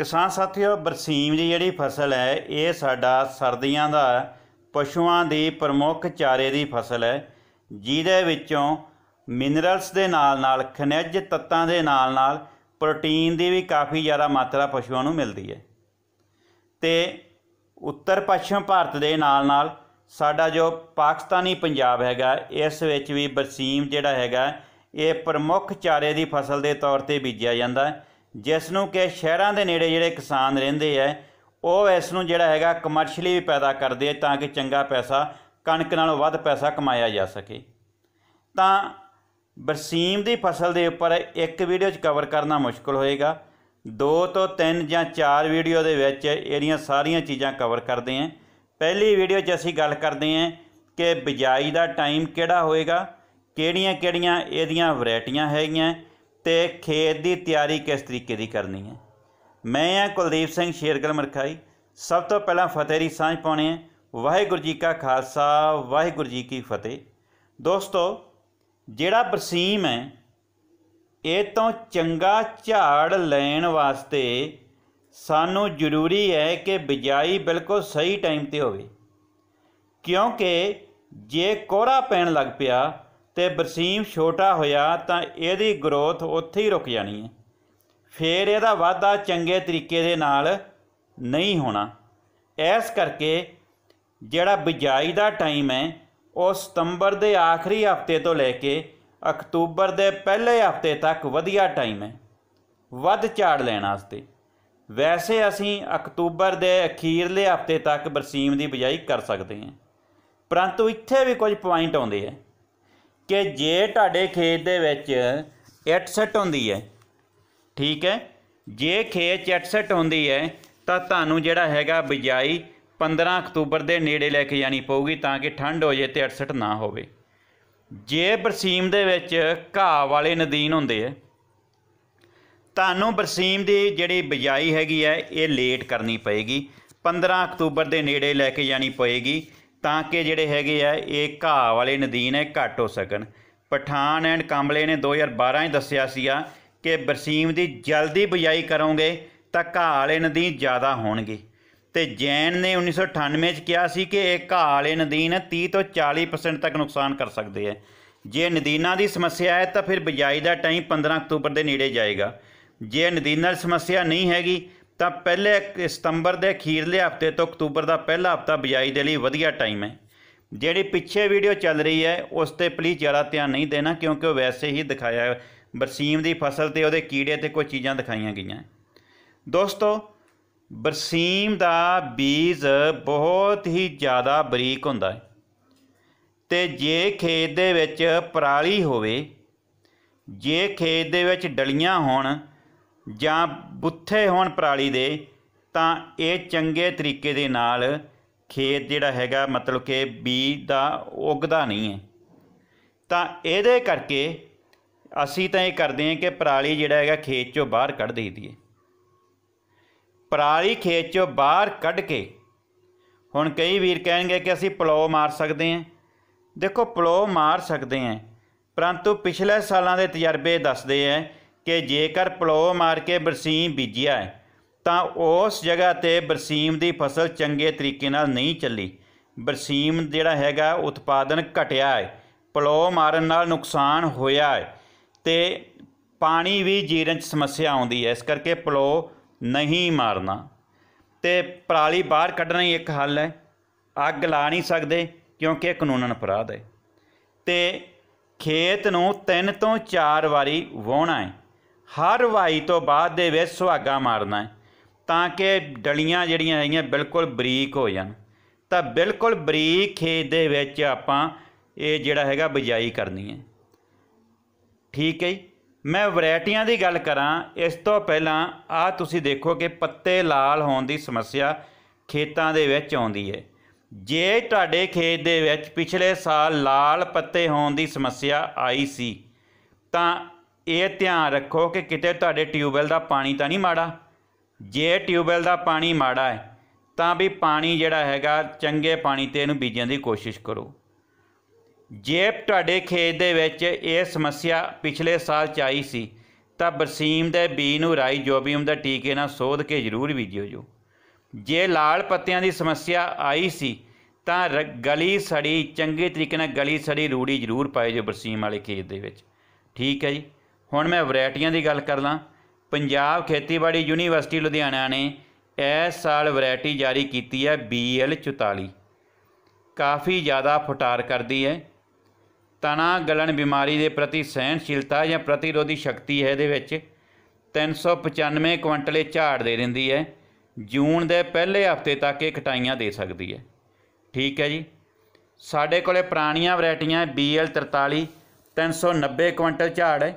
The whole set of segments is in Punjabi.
ਕਿਸਾਨ ਸਾਥੀਓ ਬਰਸੀਮ ਦੀ ਜਿਹੜੀ ਫਸਲ ਹੈ ਇਹ ਸਾਡਾ ਸਰਦੀਆਂ ਦਾ ਪਸ਼ੂਆਂ ਦੀ ਪ੍ਰਮੁੱਖ ਚਾਰੇ ਦੀ ਫਸਲ ਹੈ ਜਿਹਦੇ ਵਿੱਚੋਂ ਮਿਨਰਲਸ ਦੇ ਨਾਲ-ਨਾਲ ਖਣਿਜ ਤੱਤਾਂ ਦੇ ਨਾਲ-ਨਾਲ ਪ੍ਰੋਟੀਨ ਦੀ ਵੀ ਕਾਫੀ ਜ਼ਿਆਦਾ ਮਾਤਰਾ ਪਸ਼ੂਆਂ ਨੂੰ ਮਿਲਦੀ ਹੈ ਤੇ ਉੱਤਰ ਪੱਛਮ ਭਾਰਤ ਦੇ ਨਾਲ-ਨਾਲ ਸਾਡਾ ਜੋ ਪਾਕਿਸਤਾਨੀ ਪੰਜਾਬ ਹੈਗਾ ਇਸ ਵਿੱਚ ਵੀ ਬਰਸੀਮ ਜਿਹੜਾ ਹੈਗਾ ਇਹ ਪ੍ਰਮੁੱਖ ਚਾਰੇ ਦੀ ਫਸਲ ਦੇ ਤੌਰ ਤੇ ਬੀਜਿਆ ਜਾਂਦਾ ਹੈ ਜਿਸ ਨੂੰ ਕਿ ਸ਼ਹਿਰਾਂ ਦੇ ਨੇੜੇ ਜਿਹੜੇ ਕਿਸਾਨ ਰਹਿੰਦੇ ਐ ਉਹ ਇਸ ਨੂੰ ਜਿਹੜਾ ਹੈਗਾ ਕਮਰਸ਼ੀਅਲੀ ਵੀ ਪੈਦਾ ਕਰਦੇ ਆ ਤਾਂ ਕਿ ਚੰਗਾ ਪੈਸਾ ਕਣਕ ਨਾਲੋਂ ਵੱਧ ਪੈਸਾ ਕਮਾਇਆ ਜਾ ਸਕੇ ਤਾਂ ਬਰਸੀਮ ਦੀ ਫਸਲ ਦੇ ਉੱਪਰ ਇੱਕ ਵੀਡੀਓ 'ਚ ਕਵਰ ਕਰਨਾ ਮੁਸ਼ਕਲ ਹੋਏਗਾ ਦੋ ਤੋਂ ਤਿੰਨ ਜਾਂ ਚਾਰ ਵੀਡੀਓ ਦੇ ਵਿੱਚ ਇਹਦੀਆਂ ਸਾਰੀਆਂ ਚੀਜ਼ਾਂ ਕਵਰ ਕਰਦੇ ਆਂ ਪਹਿਲੀ ਵੀਡੀਓ 'ਚ ਅਸੀਂ ਗੱਲ ਕਰਦੇ ਆਂ ਕਿ ਬਿਜਾਈ ਦਾ ਟਾਈਮ ਕਿਹੜਾ ਹੋਏਗਾ ਕਿਹੜੀਆਂ-ਕਿਹੜੀਆਂ ਇਹਦੀਆਂ ਵੈਰਾਈਟੀਆਂ ਹੈਗੀਆਂ ਤੇ ਖੇਤ ਦੀ ਤਿਆਰੀ ਕਿਸ ਤਰੀਕੇ ਦੀ ਕਰਨੀ ਹੈ ਮੈਂ ਆ ਕੁਲਦੀਪ ਸਿੰਘ ਸ਼ੇਰਗਲ ਮਰਖਾਈ ਸਭ ਤੋਂ ਪਹਿਲਾਂ ਫਤਿਹ ਦੀ ਸਾਂਝ ਪਾਉਣੇ ਹੈ ਵਾਹਿਗੁਰੂ ਜੀ ਕਾ ਖਾਲਸਾ ਵਾਹਿਗੁਰੂ ਜੀ ਕੀ ਫਤਿਹ ਦੋਸਤੋ ਜਿਹੜਾ ਬਰਸੀਮ ਹੈ ਇਹ ਤੋਂ ਚੰਗਾ ਝਾੜ ਲੈਣ ਵਾਸਤੇ ਸਾਨੂੰ ਜ਼ਰੂਰੀ ਹੈ ਕਿ ਬਿਜਾਈ ਬਿਲਕੁਲ ਸਹੀ ਟਾਈਮ ਤੇ ਹੋਵੇ ਕਿਉਂਕਿ ਜੇ ਕੋਹਰਾ ਪੈਣ ਲੱਗ ਪਿਆ ਤੇ ਬਰਸੀਮ ਛੋਟਾ ਹੋਇਆ ਤਾਂ ਇਹਦੀ ਗਰੋਥ ਉੱਥੇ ਹੀ ਰੁਕ ਜਾਣੀ ਹੈ ਫੇਰ ਇਹਦਾ ਵਾਧਾ ਚੰਗੇ ਤਰੀਕੇ ਦੇ ਨਾਲ ਨਹੀਂ ਹੋਣਾ ਇਸ ਕਰਕੇ ਜਿਹੜਾ ਬਿਜਾਈ ਦਾ ਟਾਈਮ ਹੈ ਉਹ ਸਤੰਬਰ ਦੇ ਆਖਰੀ ਹਫਤੇ ਤੋਂ ਲੈ ਕੇ ਅਕਤੂਬਰ ਦੇ ਪਹਿਲੇ ਹਫਤੇ ਤੱਕ ਵਧੀਆ ਟਾਈਮ ਹੈ ਵੱਧ ਝਾੜ ਲੈਣ ਵਾਸਤੇ ਵੈਸੇ ਅਸੀਂ ਅਕਤੂਬਰ ਦੇ ਅਖੀਰਲੇ ਹਫਤੇ ਤੱਕ ਬਰਸੀਮ ਦੀ ਬਿਜਾਈ ਕਰ ਸਕਦੇ ਹਾਂ ਪਰੰਤੂ ਇੱਥੇ ਵੀ ਕੁਝ ਪੁਆਇੰਟ ਆਉਂਦੇ ਆ ਕਿ ਜੇ ਤੁਹਾਡੇ ਖੇਤ ਦੇ ਵਿੱਚ 68 ਹੁੰਦੀ ਹੈ ਠੀਕ ਹੈ ਜੇ ਖੇਤ 68 ਹੁੰਦੀ ਹੈ ਤਾਂ ਤੁਹਾਨੂੰ ਜਿਹੜਾ ਹੈਗਾ ਬਿਜਾਈ 15 ਅਕਤੂਬਰ ਦੇ ਨੇੜੇ ਲੈ ਕੇ ਜਾਣੀ ਪਊਗੀ ਤਾਂ ਕਿ ਠੰਡ ਹੋ ਜੇ ਤੇ 68 ਨਾ ਹੋਵੇ ਜੇ ਬਰਸੀਮ ਦੇ ਵਿੱਚ ਘਾਹ ਵਾਲੇ ਨਦੀਨ ਹੁੰਦੇ ਐ ਤੁਹਾਨੂੰ ਬਰਸੀਮ ਦੀ ਜਿਹੜੀ ਬਿਜਾਈ ਹੈਗੀ ਹੈ ਇਹ ਲੇਟ ਕਰਨੀ ਪਏਗੀ 15 ਅਕਤੂਬਰ ਦੇ ਨੇੜੇ ਲੈ ਕੇ ਜਾਣੀ ਪਏਗੀ ਤਾਂ ਕਿ ਜਿਹੜੇ ਹੈਗੇ ਆ ਇਹ ਘਾਹ ਵਾਲੇ ਨਦੀਨ ਹੈ ਘਟ ਹੋ ਸਕਣ ਪਠਾਨ ਐਂਡ ਕੰਬਲੇ ਨੇ 2012 ਵਿੱਚ ਦੱਸਿਆ ਸੀਗਾ ਕਿ ਬਰਸੀਮ ਦੀ ਜਲਦੀ ਬਜਾਈ ਕਰੋਗੇ ਤਾਂ ਘਾਹ ਵਾਲੇ ਨਦੀਨ ਜ਼ਿਆਦਾ ਹੋਣਗੇ ਤੇ ਜੈਨ ਨੇ 1998 ਚ ਕਿਹਾ ਸੀ ਕਿ ਇਹ ਘਾਹ ਵਾਲੇ ਨਦੀਨ 30 ਤੋਂ 40% ਤੱਕ ਨੁਕਸਾਨ ਕਰ ਸਕਦੇ ਆ ਜੇ ਨਦੀਨਾਂ ਦੀ ਸਮੱਸਿਆ ਹੈ ਤਾਂ ਫਿਰ ਬਜਾਈ ਦਾ ਟਾਈਮ 15 ਅਕਤੂਬਰ ਦੇ ਨੇੜੇ ਜਾਏਗਾ ਜੇ ਨਦੀਨਾਂ ਦੀ ਸਮੱਸਿਆ ਨਹੀਂ ਹੈਗੀ ਤਾਂ ਪਹਿਲੇ ਸਤੰਬਰ ਦੇ ਅਖੀਰਲੇ ਹਫਤੇ ਤੋਂ ਅਕਤੂਬਰ ਦਾ ਪਹਿਲਾ ਹਫਤਾ ਬਿਜਾਈ ਦੇ ਲਈ ਵਧੀਆ ਟਾਈਮ ਹੈ ਜਿਹੜੀ ਪਿੱਛੇ ਵੀਡੀਓ ਚੱਲ ਰਹੀ ਹੈ ਉਸ ਤੇ ਪਲੀਜ਼ ਜ਼ਿਆਦਾ ਧਿਆਨ ਨਹੀਂ ਦੇਣਾ ਕਿਉਂਕਿ ਉਹ ਵੈਸੇ ਹੀ ਦਿਖਾਇਆ ਹੈ ਬਰਸੀਮ ਦੀ ਫਸਲ ਤੇ ਉਹਦੇ ਕੀੜੇ ਤੇ ਕੋਈ ਚੀਜ਼ਾਂ ਦਿਖਾਈਆਂ ਗਈਆਂ ਦੋਸਤੋ ਬਰਸੀਮ ਦਾ ਬੀਜ ਬਹੁਤ ਹੀ ਜ਼ਿਆਦਾ ਬਰੀਕ ਹੁੰਦਾ ਹੈ ਤੇ ਜੇ ਖੇਤ ਦੇ ਵਿੱਚ ਪਰਾਲੀ ਹੋਵੇ ਜੇ ਖੇਤ ਦੇ ਵਿੱਚ ਡਲੀਆਂ ਹੋਣ ਜਾਂ ਬੁੱਥੇ ਹੋਣ ਪਰਾਲੀ ਦੇ ਤਾਂ ਇਹ ਚੰਗੇ ਤਰੀਕੇ ਦੇ ਨਾਲ ਖੇਤ ਜਿਹੜਾ ਹੈਗਾ ਮਤਲਬ ਕਿ ਬੀ ਦਾ ਉਗਦਾ ਨਹੀਂ ਹੈ ਤਾਂ ਇਹਦੇ ਕਰਕੇ ਅਸੀਂ ਤਾਂ ਇਹ ਕਰਦੇ ਹਾਂ ਕਿ ਪਰਾਲੀ ਜਿਹੜਾ ਹੈਗਾ ਖੇਤ ਚੋਂ ਬਾਹਰ ਕੱਢ ਦੇ ਦਈਏ ਪਰਾਲੀ ਖੇਤ ਚੋਂ ਬਾਹਰ ਕੱਢ ਕੇ ਹੁਣ ਕਈ ਵੀਰ ਕਹਿਣਗੇ ਕਿ ਅਸੀਂ ਪਲੋ ਮਾਰ ਸਕਦੇ ਹਾਂ ਦੇਖੋ ਪਲੋ ਮਾਰ ਸਕਦੇ ਹਾਂ ਪਰੰਤੂ ਪਿਛਲੇ ਸਾਲਾਂ ਦੇ ਤਜਰਬੇ ਦੱਸਦੇ ਆ ਕਿ ਜੇਕਰ ਪਲੋ ਮਾਰ ਕੇ ਬਰਸੀਮ ਬੀਜਿਆ ਹੈ ਤਾਂ ਉਸ ਜਗ੍ਹਾ ਤੇ ਬਰਸੀਮ ਦੀ ਫਸਲ ਚੰਗੇ ਤਰੀਕੇ ਨਾਲ ਨਹੀਂ ਚੱਲੀ ਬਰਸੀਮ ਜਿਹੜਾ ਹੈਗਾ ਉਤਪਾਦਨ ਘਟਿਆ ਹੈ ਪਲੋ ਮਾਰਨ ਨਾਲ ਨੁਕਸਾਨ ਹੋਇਆ ਹੈ ਤੇ ਪਾਣੀ ਵੀ ਜੀਰਨ ਚ ਸਮੱਸਿਆ ਆਉਂਦੀ ਹੈ ਇਸ ਕਰਕੇ ਪਲੋ ਨਹੀਂ ਮਾਰਨਾ ਤੇ ਪਰਾਲੀ ਬਾਹਰ ਕੱਢਣਾ ਹੀ ਇੱਕ ਹੱਲ ਹੈ ਅੱਗ ਲਾ ਨਹੀਂ ਸਕਦੇ ਕਿਉਂਕਿ ਇਹ ਕਾਨੂੰਨ ਅਪਰਾਧ ਹੈ ਤੇ ਖੇਤ ਨੂੰ ਤਿੰਨ ਤੋਂ ਚਾਰ ਵਾਰੀ ਵਾਹਣਾ ਹੈ ਹਰ ਵਾਈ ਤੋਂ ਬਾਅਦ ਦੇ ਵਿੱਚ ਸੁਹਾਗਾ ਮਾਰਨਾ ਹੈ ਤਾਂ ਕਿ ਡਲੀਆਂ ਜਿਹੜੀਆਂ ਹੈਗੀਆਂ ਬਿਲਕੁਲ ਬਰੀਕ ਹੋ ਜਾਣ ਤਾਂ ਬਿਲਕੁਲ ਬਰੀਕ ਖੇਤ ਦੇ ਵਿੱਚ ਆਪਾਂ ਇਹ ਜਿਹੜਾ ਹੈਗਾ ਬਜਾਈ ਕਰਨੀ ਹੈ ਠੀਕ ਹੈ ਮੈਂ ਵੈਰਾਈਟੀਆਂ ਦੀ ਗੱਲ ਕਰਾਂ ਇਸ ਤੋਂ ਪਹਿਲਾਂ ਆ ਤੁਸੀਂ ਦੇਖੋ ਕਿ ਪੱਤੇ ਲਾਲ ਹੋਣ ਦੀ ਸਮੱਸਿਆ ਖੇਤਾਂ ਦੇ ਵਿੱਚ ਆਉਂਦੀ ਹੈ ਜੇ ਤੁਹਾਡੇ ਖੇਤ ਦੇ ਵਿੱਚ ਪਿਛਲੇ ਸਾਲ ਲਾਲ ਪੱਤੇ ਹੋਣ ਦੀ ਸਮੱਸਿਆ ਆਈ ਸੀ ਤਾਂ ਇਹ ਧਿਆਨ ਰੱਖੋ ਕਿ ਕਿਤੇ ਤੁਹਾਡੇ ਟਿਊਬਵੈਲ ਦਾ ਪਾਣੀ ਤਾਂ ਨਹੀਂ ਮਾੜਾ ਜੇ ਟਿਊਬਵੈਲ ਦਾ ਪਾਣੀ ਮਾੜਾ ਹੈ ਤਾਂ ਵੀ ਪਾਣੀ ਜਿਹੜਾ ਹੈਗਾ ਚੰਗੇ ਪਾਣੀ ਤੇ ਇਹਨੂੰ ਬੀਜਣ ਦੀ ਕੋਸ਼ਿਸ਼ ਕਰੋ ਜੇ ਤੁਹਾਡੇ ਖੇਤ ਦੇ ਵਿੱਚ ਇਹ ਸਮੱਸਿਆ ਪਿਛਲੇ ਸਾਲ ਚ ਆਈ ਸੀ ਤਾਂ ਬਰਸੀਮ ਦੇ ਬੀ ਨੂੰ ਰਾਈ ਜੋਬੀਅਮ ਦਾ ਟੀਕੇ ਨਾਲ ਸੋਧ ਕੇ ਜ਼ਰੂਰ ਬੀਜਿਓ ਜੋ ਜੇ ਲਾਲ ਪੱਤਿਆਂ ਦੀ ਸਮੱਸਿਆ ਆਈ ਸੀ ਤਾਂ ਗਲੀ ਸੜੀ ਚੰਗੇ ਤਰੀਕੇ ਨਾਲ ਗਲੀ ਸੜੀ ਰੂੜੀ ਜ਼ਰੂਰ ਪਾਏ ਜੋ ਬਰਸੀਮ ਵਾਲੇ ਖੇਤ ਦੇ ਵਿੱਚ ਠੀਕ ਹੈ ਜੀ ਹੁਣ ਮੈਂ ਵੈਰਾਈਟੀਆਂ ਦੀ ਗੱਲ ਕਰਦਾ ਪੰਜਾਬ ਖੇਤੀਬਾੜੀ ਯੂਨੀਵਰਸਿਟੀ ਲੁਧਿਆਣਾ ਨੇ ਇਸ ਸਾਲ ਵੈਰਾਈਟੀ ਜਾਰੀ ਕੀਤੀ ਹੈ BL44 ਕਾਫੀ ਜ਼ਿਆਦਾ ਫਟਾਰ ਕਰਦੀ ਹੈ ਤਣਾ ਗਲਣ ਬਿਮਾਰੀ ਦੇ ਪ੍ਰਤੀ ਸਹਿਣਸ਼ੀਲਤਾ ਜਾਂ ਪ੍ਰਤੀਰੋਧੀ ਸ਼ਕਤੀ ਹੈ ਇਹਦੇ ਵਿੱਚ 395 ਕੁਇੰਟਲੇ ਝਾੜ ਦੇ ਦਿੰਦੀ ਹੈ ਜੂਨ ਦੇ ਪਹਿਲੇ ਹਫਤੇ ਤੱਕ ਇਹ ਕਟਾਈਆਂ ਦੇ ਸਕਦੀ ਹੈ ਠੀਕ ਹੈ ਜੀ ਸਾਡੇ ਕੋਲੇ ਪੁਰਾਣੀਆਂ ਵੈਰਾਈਟੀਆਂ BL43 390 ਕੁਇੰਟਲ ਝਾੜ ਹੈ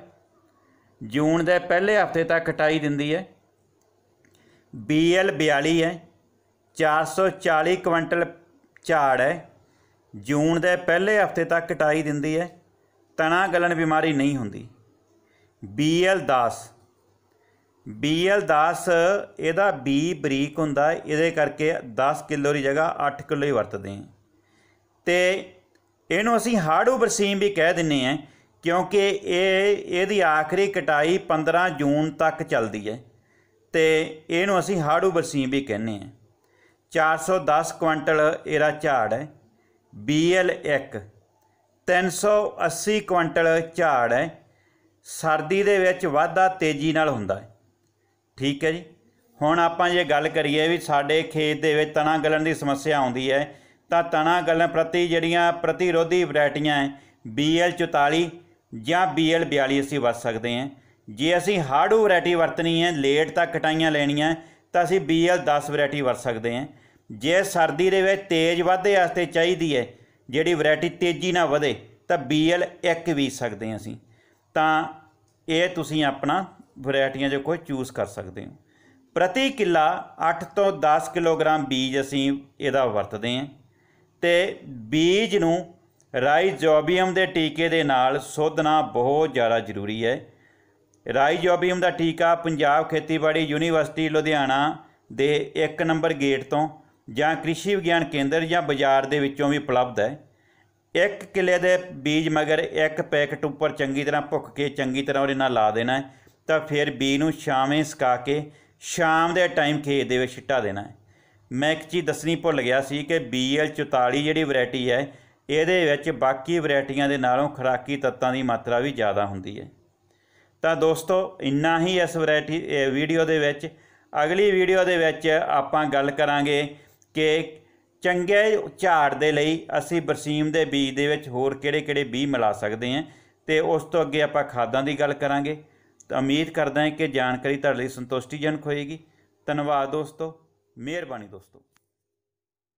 ਜੂਨ ਦੇ ਪਹਿਲੇ ਹਫਤੇ ਤੱਕ ਕਟਾਈ ਦਿੰਦੀ ਹੈ BL 42 ਹੈ 440 ਕੁਇੰਟਲ ਝਾੜ ਹੈ ਜੂਨ ਦੇ ਪਹਿਲੇ ਹਫਤੇ ਤੱਕ ਕਟਾਈ ਦਿੰਦੀ ਹੈ ਤਣਾ ਗਲਣ ਬਿਮਾਰੀ ਨਹੀਂ ਹੁੰਦੀ BL 10 BL 10 ਇਹਦਾ ਬੀ ਬਰੀਕ ਹੁੰਦਾ ਇਹਦੇ ਕਰਕੇ 10 ਕਿਲੋ ਦੀ ਜਗ੍ਹਾ 8 ਕਿਲੋ ਹੀ ਵਰਤਦੇ ਹਾਂ ਤੇ ਇਹਨੂੰ ਅਸੀਂ ਹਾੜੂ ਬਰਸੀਮ ਵੀ ਕਹਿ ਦਿੰਨੇ ਆ ਕਿਉਂਕਿ ਇਹ ਇਹਦੀ ਆਖਰੀ ਕਟਾਈ 15 ਜੂਨ ਤੱਕ ਚੱਲਦੀ ਹੈ ਤੇ ਇਹਨੂੰ ਅਸੀਂ ਹਾੜੂ ਬਰਸੀਂ ਵੀ ਕਹਿੰਦੇ ਆ 410 ਕੁਇੰਟਲ ਇਹਦਾ ਝਾੜ ਹੈ BL1 1 380 ਕੁਇੰਟਲ ਝਾੜ ਹੈ ਸਰਦੀ ਦੇ ਵਿੱਚ ਵਾਧਾ ਤੇਜ਼ੀ ਨਾਲ ਹੁੰਦਾ ਹੈ ਠੀਕ ਹੈ ਜੀ ਹੁਣ ਆਪਾਂ ਜੇ ਗੱਲ ਕਰੀਏ ਵੀ ਸਾਡੇ ਖੇਤ ਦੇ ਵਿੱਚ ਤਣਾ ਗਲਣ ਦੀ ਸਮੱਸਿਆ ਆਉਂਦੀ ਹੈ ਤਾਂ ਤਣਾ ਗਲਣ ਪ੍ਰਤੀ ਜਿਹੜੀਆਂ ਪ੍ਰਤੀਰੋਧੀ ਵੈਰਾਈਟੀਆਂ ਹੈ BL44 44 ਜਾਂ BL ਅਸੀਂ ਵਰਤ ਸਕਦੇ ਹਾਂ ਜੇ ਅਸੀਂ ਹਾਰਡ ਵੈਰਾਈਟੀ ਵਰਤਣੀ ਹੈ ਲੇਟ ਤੱਕ ਕਟਾਈਆਂ ਲੈਣੀਆਂ ਤਾਂ ਅਸੀਂ BL 10 ਵੈਰਾਈਟੀ ਵਰਤ ਸਕਦੇ ਹਾਂ ਜੇ ਸਰਦੀ ਦੇ ਵਿੱਚ ਤੇਜ਼ ਵਾਧੇ ਵਾਸਤੇ ਚਾਹੀਦੀ ਹੈ ਜਿਹੜੀ ਵੈਰਾਈਟੀ ਤੇਜ਼ੀ ਨਾਲ ਵਧੇ ਤਾਂ BL 1 ਵੀ ਸਕਦੇ ਹਾਂ ਅਸੀਂ ਤਾਂ ਇਹ ਤੁਸੀਂ ਆਪਣਾ ਵੈਰਾਈਟੀਆਂ ਜੋ ਕੋਈ ਚੂਜ਼ ਕਰ ਸਕਦੇ ਹੋ ਪ੍ਰਤੀ ਕਿੱਲਾ 8 ਤੋਂ 10 ਕਿਲੋਗ੍ਰਾਮ ਬੀਜ ਅਸੀਂ ਇਹਦਾ ਵਰਤਦੇ ਹਾਂ ਤੇ ਬੀਜ ਨੂੰ ਰਾਈਜੋਬੀਅਮ ਦੇ ਟੀਕੇ ਦੇ ਨਾਲ ਸੋਧਣਾ ਬਹੁਤ ਜ਼ਿਆਦਾ ਜ਼ਰੂਰੀ ਹੈ ਰਾਈਜੋਬੀਅਮ ਦਾ ਟੀਕਾ ਪੰਜਾਬ ਖੇਤੀਬਾੜੀ ਯੂਨੀਵਰਸਿਟੀ ਲੁਧਿਆਣਾ ਦੇ 1 ਨੰਬਰ ਗੇਟ ਤੋਂ ਜਾਂ ਕ੍ਰਿਸ਼ੀ ਵਿਗਿਆਨ ਕੇਂਦਰ ਜਾਂ ਬਾਜ਼ਾਰ ਦੇ ਵਿੱਚੋਂ ਵੀ ਉਪਲਬਧ ਹੈ 1 ਕਿਲੇ ਦੇ ਬੀਜ ਮਗਰ ਇੱਕ ਪੈਕਟ ਉੱਪਰ ਚੰਗੀ ਤਰ੍ਹਾਂ ਭੁੱਕ ਕੇ ਚੰਗੀ ਤਰ੍ਹਾਂ ਉਹਦੇ ਨਾਲ ਲਾ ਦੇਣਾ ਤਾਂ ਫਿਰ ਬੀ ਨੂੰ ਛਾਵੇਂ ਸੁਕਾ ਕੇ ਸ਼ਾਮ ਦੇ ਟਾਈਮ ਖੇਤ ਦੇ ਵਿੱਚ ਛਿੱਟਾ ਦੇਣਾ ਹੈ ਮੈਂ ਇੱਕ ਚੀਜ਼ ਦੱਸਣੀ ਭੁੱਲ ਗਿਆ ਸੀ ਕਿ BL44 ਜਿਹੜੀ ਵੈਰਾਈਟੀ ਹੈ ਇਹਦੇ ਵਿੱਚ ਬਾਕੀ ਵੈਰਾਈਟੀਆਂ ਦੇ ਨਾਲੋਂ ਖਰਾਕੀ ਤੱਤਾਂ ਦੀ ਮਾਤਰਾ ਵੀ ਜ਼ਿਆਦਾ ਹੁੰਦੀ ਹੈ ਤਾਂ ਦੋਸਤੋ ਇੰਨਾ ਹੀ ਇਸ ਵੈਰਾਈਟੀ ਵੀਡੀਓ ਦੇ ਵਿੱਚ ਅਗਲੀ ਵੀਡੀਓ ਦੇ ਵਿੱਚ ਆਪਾਂ ਗੱਲ ਕਰਾਂਗੇ ਕਿ ਚੰਗੇ ਝਾੜ ਦੇ ਲਈ ਅਸੀਂ ਬਰਸੀਮ ਦੇ ਬੀਜ ਦੇ ਵਿੱਚ ਹੋਰ ਕਿਹੜੇ-ਕਿਹੜੇ ਬੀਜ ਮਿਲਾ ਸਕਦੇ ਹਾਂ ਤੇ ਉਸ ਤੋਂ ਅੱਗੇ ਆਪਾਂ ਖਾਦਾਂ ਦੀ ਗੱਲ ਕਰਾਂਗੇ ਤਾਂ ਉਮੀਦ ਕਰਦਾ ਹਾਂ ਕਿ ਜਾਣਕਾਰੀ ਤੁਹਾਡੇ ਲਈ ਸੰਤੁਸ਼ਟੀਜਨਕ ਹੋਏਗੀ ਧੰਨਵਾਦ ਦੋਸਤੋ ਮਿਹਰਬਾਨੀ ਦੋਸਤੋ